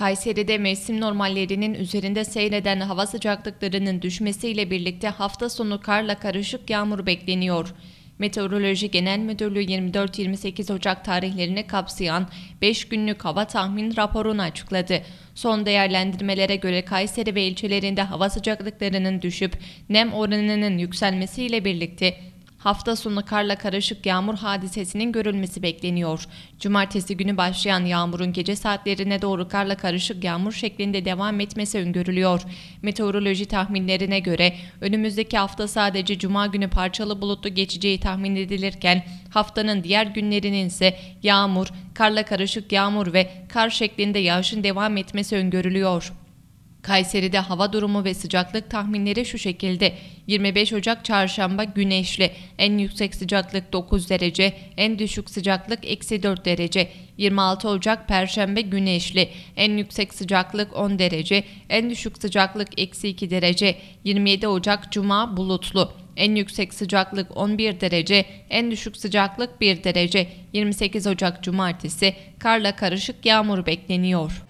Kayseri'de mevsim normallerinin üzerinde seyreden hava sıcaklıklarının düşmesiyle birlikte hafta sonu karla karışık yağmur bekleniyor. Meteoroloji Genel Müdürlüğü 24-28 Ocak tarihlerini kapsayan 5 günlük hava tahmin raporunu açıkladı. Son değerlendirmelere göre Kayseri ve ilçelerinde hava sıcaklıklarının düşüp nem oranının yükselmesiyle birlikte hafta sonu karla karışık yağmur hadisesinin görülmesi bekleniyor. Cumartesi günü başlayan yağmurun gece saatlerine doğru karla karışık yağmur şeklinde devam etmesi öngörülüyor. Meteoroloji tahminlerine göre önümüzdeki hafta sadece cuma günü parçalı bulutlu geçeceği tahmin edilirken haftanın diğer günlerinin ise yağmur, karla karışık yağmur ve kar şeklinde yağışın devam etmesi öngörülüyor. Kayseri'de hava durumu ve sıcaklık tahminleri şu şekilde. 25 Ocak çarşamba güneşli. En yüksek sıcaklık 9 derece, en düşük sıcaklık eksi 4 derece. 26 Ocak perşembe güneşli. En yüksek sıcaklık 10 derece, en düşük sıcaklık eksi 2 derece. 27 Ocak cuma bulutlu. En yüksek sıcaklık 11 derece, en düşük sıcaklık 1 derece. 28 Ocak cumartesi karla karışık yağmur bekleniyor.